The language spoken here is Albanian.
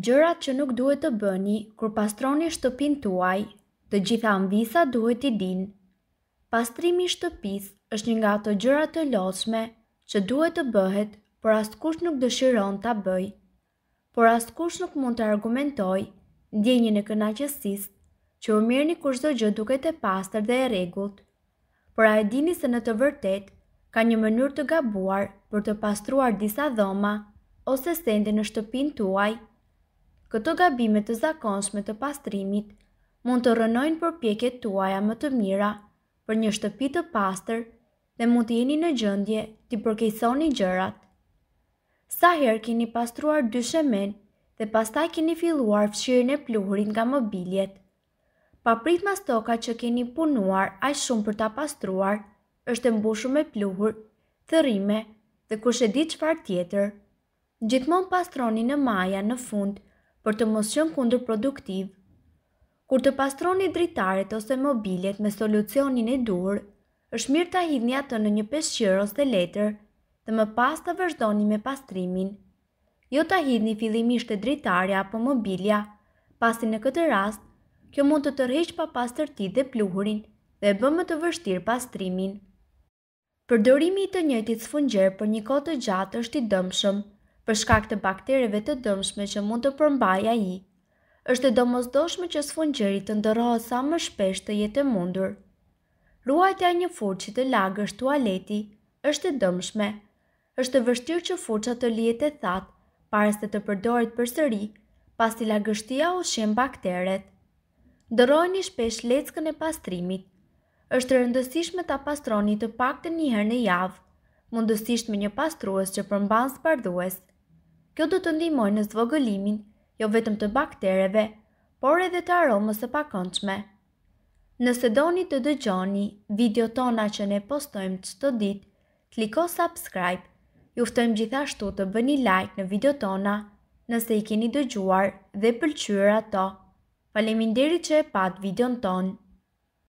gjërat që nuk duhet të bëni kur pastroni shtëpin tuaj, të gjitha ambisa duhet t'i din. Pastrimi shtëpis është një nga të gjërat të losme që duhet të bëhet, por asë kush nuk dëshiron t'a bëj, por asë kush nuk mund të argumentoj, djenjë në këna që u mirë një kushtë gjë duke të pastër dhe e regullt. por a e dini se në të vërtet, ka një mënyrë të gabuar për të pastruar disa dhoma, ose sende në shtëpin tuaj, këto gabime të zakonshme të pastrimit mund të rënojnë përpjekjet tuaja më të mira për një shtëpi të pastër dhe mund të jeni në gjendje të përkeqësoni gjërat. Sa herë keni pastruar dy shemen dhe pastaj keni filluar fshirën e pluhurit nga mobiljet. Paprit mas toka që keni punuar aq shumë për ta pastruar, është e mbushur me pluhur, thërrime dhe kush e di çfarë tjetër. Gjithmonë pastroni në maja në fund, për të mos qënë kundër produktiv. Kur të pastroni dritaret ose mobilet me solucionin e dur, është mirë të ahidhni atë në një peshqirë ose letër dhe më pas të vërzdoni me pastrimin. Jo të ahidhni fillimisht e dritarja apo mobilja, pasi në këtë rast, kjo mund të tërheq pa pastër ti dhe pluhurin dhe e bëmë të vështirë pastrimin. Përdorimi i të njëjtit sfungjer për një kohë të gjatë është i dëmshëm, për shkak të bakterive të dëmshme që mund të përmbajë ai. Është e domosdoshme që sfungjeri të ndërrohet sa më shpesh të jetë mundur. Ruajtja e një fuqi të lagës tualeti është e dëmshme. Është e vështirë që fuqa të lihet e thatë para se të përdoret përsëri, pasi lagështia ushqen bakteret. Ndërrojni shpesh leckën e pastrimit. Është rëndësishme ta pastroni të paktën një herë në javë, mundësisht me një pastrues që përmban spardhues. Kjo do të ndihmoj në zvogëlimin jo vetëm të baktereve, por edhe të aromës së pakëndshme. Nëse doni të dëgjoni videot tona që ne postojmë çdo ditë, kliko subscribe. Ju ftojmë gjithashtu të bëni like në videot tona, nëse i keni dëgjuar dhe pëlqyer ato. Faleminderit që e pat videon tonë.